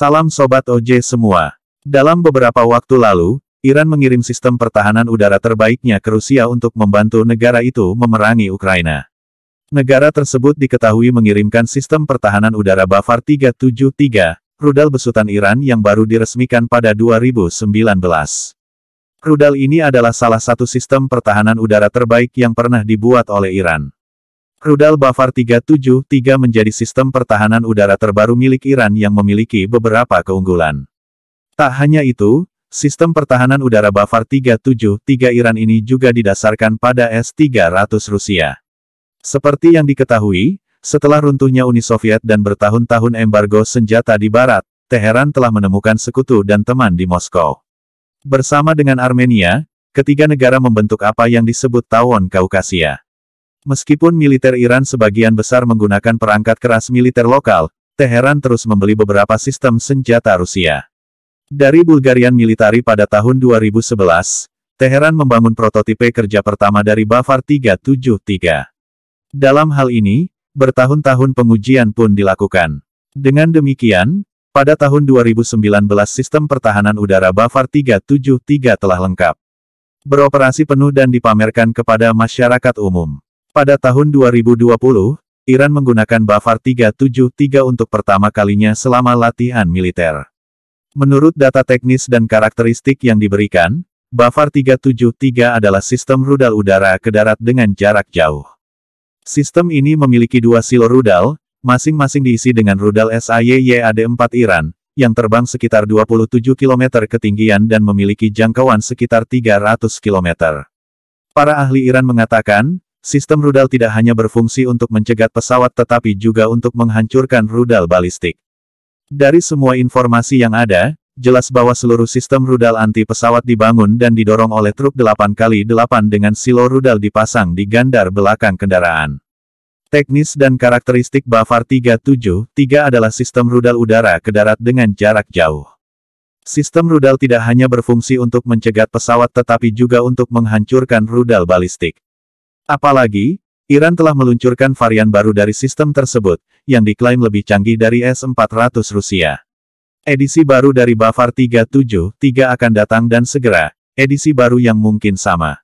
Salam Sobat OJ semua. Dalam beberapa waktu lalu, Iran mengirim sistem pertahanan udara terbaiknya ke Rusia untuk membantu negara itu memerangi Ukraina. Negara tersebut diketahui mengirimkan sistem pertahanan udara Bafar 373, rudal besutan Iran yang baru diresmikan pada 2019. Rudal ini adalah salah satu sistem pertahanan udara terbaik yang pernah dibuat oleh Iran. Rudal Bavar 373 menjadi sistem pertahanan udara terbaru milik Iran yang memiliki beberapa keunggulan. Tak hanya itu, sistem pertahanan udara Bavar 373 Iran ini juga didasarkan pada S-300 Rusia. Seperti yang diketahui, setelah runtuhnya Uni Soviet dan bertahun-tahun embargo senjata di barat, Teheran telah menemukan sekutu dan teman di Moskow. Bersama dengan Armenia, ketiga negara membentuk apa yang disebut Tawon Kaukasia. Meskipun militer Iran sebagian besar menggunakan perangkat keras militer lokal, Teheran terus membeli beberapa sistem senjata Rusia. Dari Bulgarian Militari pada tahun 2011, Teheran membangun prototipe kerja pertama dari Bavar 373. Dalam hal ini, bertahun-tahun pengujian pun dilakukan. Dengan demikian, pada tahun 2019 sistem pertahanan udara Bavar 373 telah lengkap. Beroperasi penuh dan dipamerkan kepada masyarakat umum. Pada tahun 2020, Iran menggunakan Bafar 373 untuk pertama kalinya selama latihan militer. Menurut data teknis dan karakteristik yang diberikan, Bafar 373 adalah sistem rudal udara ke darat dengan jarak jauh. Sistem ini memiliki dua silo rudal, masing-masing diisi dengan rudal SAYYAD-4 Iran, yang terbang sekitar 27 km ketinggian dan memiliki jangkauan sekitar 300 km. Para ahli Iran mengatakan, Sistem rudal tidak hanya berfungsi untuk mencegat pesawat tetapi juga untuk menghancurkan rudal balistik. Dari semua informasi yang ada, jelas bahwa seluruh sistem rudal anti pesawat dibangun dan didorong oleh truk 8x8 dengan silo rudal dipasang di gandar belakang kendaraan. Teknis dan karakteristik Bavar 373 adalah sistem rudal udara ke darat dengan jarak jauh. Sistem rudal tidak hanya berfungsi untuk mencegat pesawat tetapi juga untuk menghancurkan rudal balistik. Apalagi, Iran telah meluncurkan varian baru dari sistem tersebut, yang diklaim lebih canggih dari S-400 Rusia. Edisi baru dari Bavar 373 akan datang dan segera, edisi baru yang mungkin sama.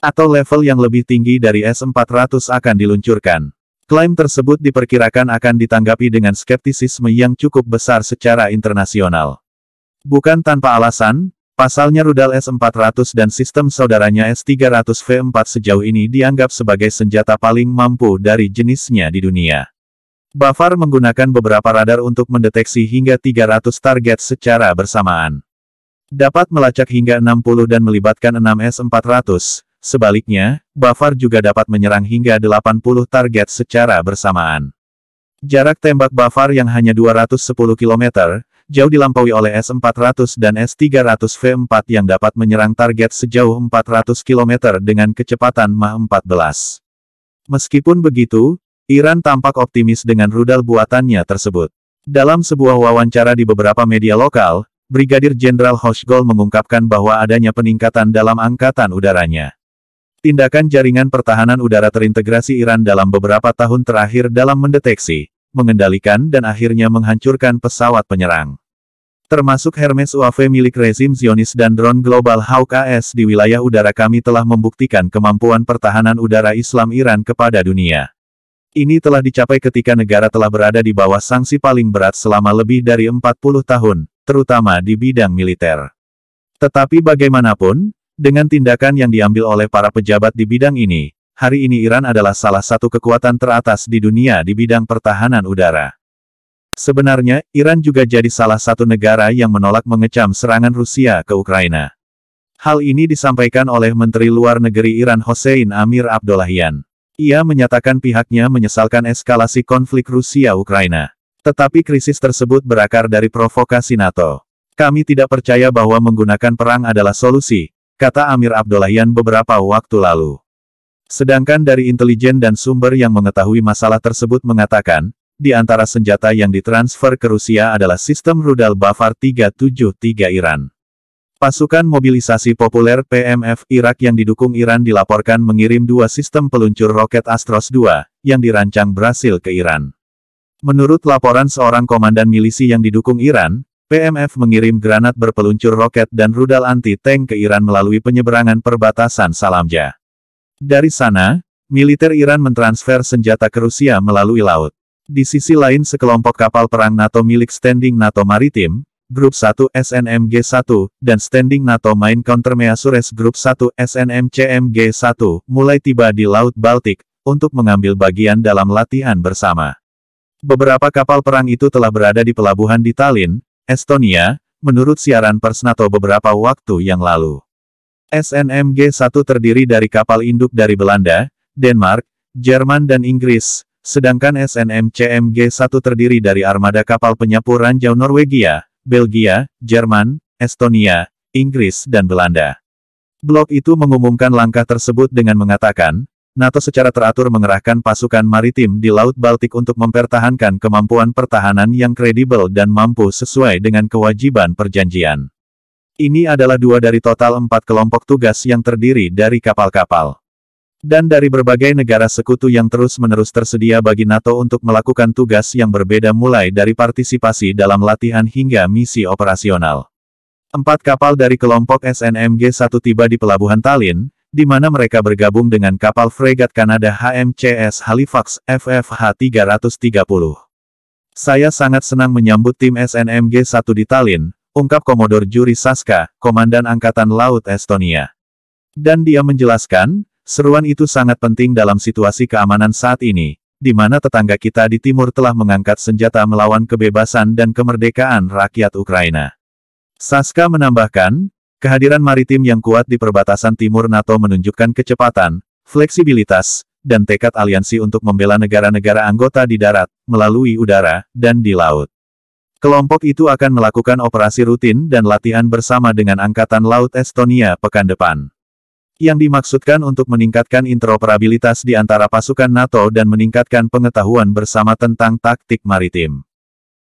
Atau level yang lebih tinggi dari S-400 akan diluncurkan. Klaim tersebut diperkirakan akan ditanggapi dengan skeptisisme yang cukup besar secara internasional. Bukan tanpa alasan, Pasalnya rudal S-400 dan sistem saudaranya S-300 V4 sejauh ini dianggap sebagai senjata paling mampu dari jenisnya di dunia. Bafar menggunakan beberapa radar untuk mendeteksi hingga 300 target secara bersamaan. Dapat melacak hingga 60 dan melibatkan 6 S-400. Sebaliknya, Bafar juga dapat menyerang hingga 80 target secara bersamaan. Jarak tembak Bafar yang hanya 210 km, jauh dilampaui oleh S-400 dan S-300 V4 yang dapat menyerang target sejauh 400 km dengan kecepatan Mach 14. Meskipun begitu, Iran tampak optimis dengan rudal buatannya tersebut. Dalam sebuah wawancara di beberapa media lokal, Brigadir Jenderal Hoshgol mengungkapkan bahwa adanya peningkatan dalam angkatan udaranya. Tindakan jaringan pertahanan udara terintegrasi Iran dalam beberapa tahun terakhir dalam mendeteksi, mengendalikan dan akhirnya menghancurkan pesawat penyerang. Termasuk Hermes UAV milik rezim Zionis dan drone global Hawk AS di wilayah udara kami telah membuktikan kemampuan pertahanan udara Islam Iran kepada dunia. Ini telah dicapai ketika negara telah berada di bawah sanksi paling berat selama lebih dari 40 tahun, terutama di bidang militer. Tetapi bagaimanapun, dengan tindakan yang diambil oleh para pejabat di bidang ini, hari ini Iran adalah salah satu kekuatan teratas di dunia di bidang pertahanan udara. Sebenarnya, Iran juga jadi salah satu negara yang menolak mengecam serangan Rusia ke Ukraina. Hal ini disampaikan oleh Menteri Luar Negeri Iran Hossein Amir Abdullahian. Ia menyatakan pihaknya menyesalkan eskalasi konflik Rusia-Ukraina. Tetapi krisis tersebut berakar dari provokasi NATO. Kami tidak percaya bahwa menggunakan perang adalah solusi, kata Amir Abdullahian beberapa waktu lalu. Sedangkan dari intelijen dan sumber yang mengetahui masalah tersebut mengatakan, di antara senjata yang ditransfer ke Rusia adalah sistem rudal Bavar 373 Iran. Pasukan mobilisasi populer PMF Irak yang didukung Iran dilaporkan mengirim dua sistem peluncur roket Astros 2, yang dirancang berhasil ke Iran. Menurut laporan seorang komandan milisi yang didukung Iran, PMF mengirim granat berpeluncur roket dan rudal anti-tank ke Iran melalui penyeberangan perbatasan Salamja. Dari sana, militer Iran mentransfer senjata ke Rusia melalui laut. Di sisi lain sekelompok kapal perang NATO milik Standing NATO Maritim, Grup 1 SNMG-1, dan Standing NATO Main Countermeasures Grup 1 SNMCMG-1 mulai tiba di Laut Baltik, untuk mengambil bagian dalam latihan bersama. Beberapa kapal perang itu telah berada di pelabuhan di Tallinn, Estonia, menurut siaran pers NATO beberapa waktu yang lalu. SNMG 1 terdiri dari kapal induk dari Belanda, Denmark, Jerman dan Inggris, sedangkan SNMCMG 1 terdiri dari armada kapal penyapu ranjau Norwegia, Belgia, Jerman, Estonia, Inggris dan Belanda. Blok itu mengumumkan langkah tersebut dengan mengatakan, NATO secara teratur mengerahkan pasukan maritim di Laut Baltik untuk mempertahankan kemampuan pertahanan yang kredibel dan mampu sesuai dengan kewajiban perjanjian. Ini adalah dua dari total empat kelompok tugas yang terdiri dari kapal-kapal. Dan dari berbagai negara sekutu yang terus-menerus tersedia bagi NATO untuk melakukan tugas yang berbeda mulai dari partisipasi dalam latihan hingga misi operasional. Empat kapal dari kelompok SNMG-1 tiba di Pelabuhan Tallinn, di mana mereka bergabung dengan kapal fregat Kanada HMCS Halifax FFH 330. Saya sangat senang menyambut tim SNMG-1 di Tallinn, ungkap Komodor Juri Saska, Komandan Angkatan Laut Estonia. Dan dia menjelaskan, seruan itu sangat penting dalam situasi keamanan saat ini, di mana tetangga kita di timur telah mengangkat senjata melawan kebebasan dan kemerdekaan rakyat Ukraina. Saska menambahkan, kehadiran maritim yang kuat di perbatasan timur NATO menunjukkan kecepatan, fleksibilitas, dan tekad aliansi untuk membela negara-negara anggota di darat, melalui udara, dan di laut. Kelompok itu akan melakukan operasi rutin dan latihan bersama dengan Angkatan Laut Estonia pekan depan. Yang dimaksudkan untuk meningkatkan interoperabilitas di antara pasukan NATO dan meningkatkan pengetahuan bersama tentang taktik maritim.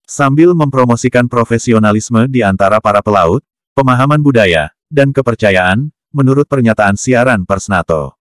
Sambil mempromosikan profesionalisme di antara para pelaut, pemahaman budaya, dan kepercayaan, menurut pernyataan siaran pers NATO.